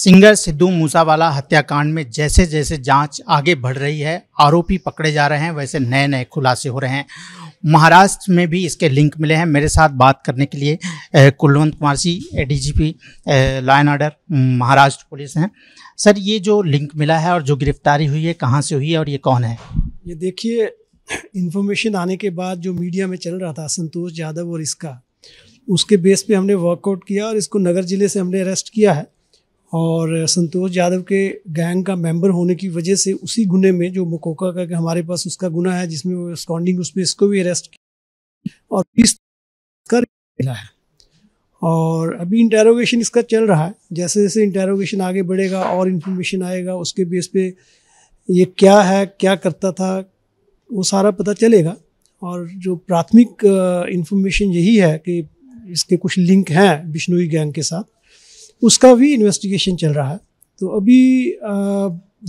singer Sidhu Moosewala हत्याकांड में जैसे जैसे जांच आगे बढ़ रही है आरोपी पकड़े जा रहे हैं वैसे नए नए खुलासे हो रहे हैं महाराष्ट्र में भी इसके लिंक मिले हैं मेरे साथ बात करने के लिए Kulwant Kumar Singh DGP law and order Maharashtra police हैं सर ये जो लिंक मिला है और जो गिरफ्तारी हुई है कहाँ से हुई है और ये कौन है ये देखिए इन्फॉर्मेशन आने के बाद जो मीडिया में चल रहा था संतोष यादव और इसका उसके बेस पे हमने वर्कआउट किया और इसको नगर जिले से हमने अरेस्ट किया है और संतोष यादव के गैंग का मेंबर होने की वजह से उसी गुने में जो मकोका का हमारे पास उसका गुना है जिसमें वो स्कॉन्डिंग उसमें इसको भी अरेस्ट किया और पीस कर मिला है और अभी इंटेरोगेशन इसका चल रहा है जैसे जैसे इंटेरोगेशन आगे बढ़ेगा और इन्फॉर्मेशन आएगा उसके बेस पे ये क्या है क्या करता था वो सारा पता चलेगा और जो प्राथमिक इन्फॉर्मेशन यही है कि इसके कुछ लिंक हैं बिश्नोई गैंग के साथ उसका भी इन्वेस्टिगेशन चल रहा है तो अभी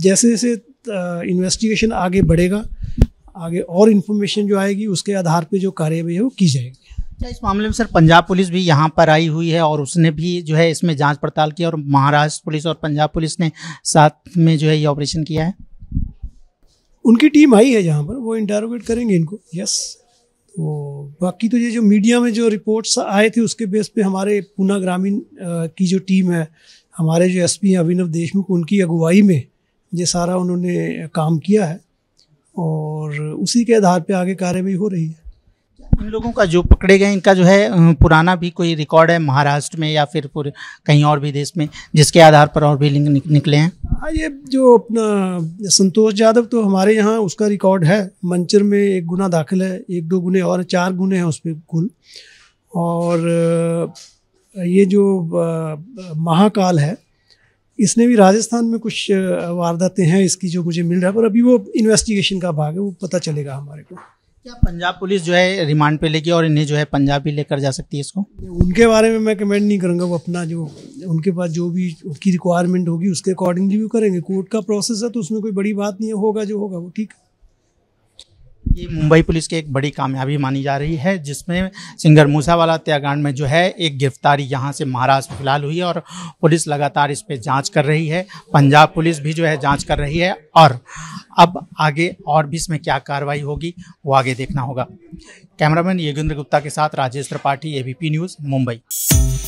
जैसे जैसे इन्वेस्टिगेशन आगे बढ़ेगा आगे और इन्फॉर्मेशन जो आएगी उसके आधार पे जो कार्यवाही है वो की जाएगी क्या अच्छा, इस मामले में सर पंजाब पुलिस भी यहाँ पर आई हुई है और उसने भी जो है इसमें जांच पड़ताल की और महाराष्ट्र पुलिस और पंजाब पुलिस ने साथ में जो है ये ऑपरेशन किया है उनकी टीम आई है यहाँ पर वो इंटरोगेट करेंगे इनको यस तो बाकी तो ये जो मीडिया में जो रिपोर्ट्स आए थे उसके बेस पे हमारे पूना ग्रामीण की जो टीम है हमारे जो एस पी अभिनव देशमुख उनकी अगुवाई में ये सारा उन्होंने काम किया है और उसी के आधार पे आगे कार्यवाही हो रही है उन लोगों का जो पकड़े गए इनका जो है पुराना भी कोई रिकॉर्ड है महाराष्ट्र में या फिर पूरे कहीं और भी देश में जिसके आधार पर और भी लिंक निकले हैं हाँ ये जो अपना संतोष यादव तो हमारे यहाँ उसका रिकॉर्ड है मंचर में एक गुना दाखिल है एक दो गुने और चार गुने हैं उस पर कुल और ये जो महाकाल है इसने भी राजस्थान में कुछ वारदातें हैं इसकी जो मुझे मिल रहा है पर अभी वो इन्वेस्टिगेशन का भाग है वो पता चलेगा हमारे को क्या पंजाब पुलिस जो है रिमांड पे लेगी और इन्हें जो है पंजाब भी लेकर जा सकती है इसको उनके बारे में मैं कमेंट नहीं करूँगा वो अपना जो उनके पास जो भी उनकी रिक्वायरमेंट होगी उसके अकॉर्डिंगली भी करेंगे कोर्ट का प्रोसेस है तो उसमें कोई बड़ी बात नहीं है होगा जो होगा वो ठीक है ये मुंबई पुलिस की एक बड़ी कामयाबी मानी जा रही है जिसमें सिंगर मूसावाला हत्याकांड में जो है एक गिरफ्तारी यहाँ से महाराष्ट्र फिलहाल हुई है और पुलिस लगातार इस पर जाँच कर रही है पंजाब पुलिस भी जो है जाँच कर रही है और अब आगे और भी इसमें क्या कार्रवाई होगी वो आगे देखना होगा कैमरामैन योगेंद्र गुप्ता के साथ राजेश त्रिपाठी एबीपी न्यूज़ मुंबई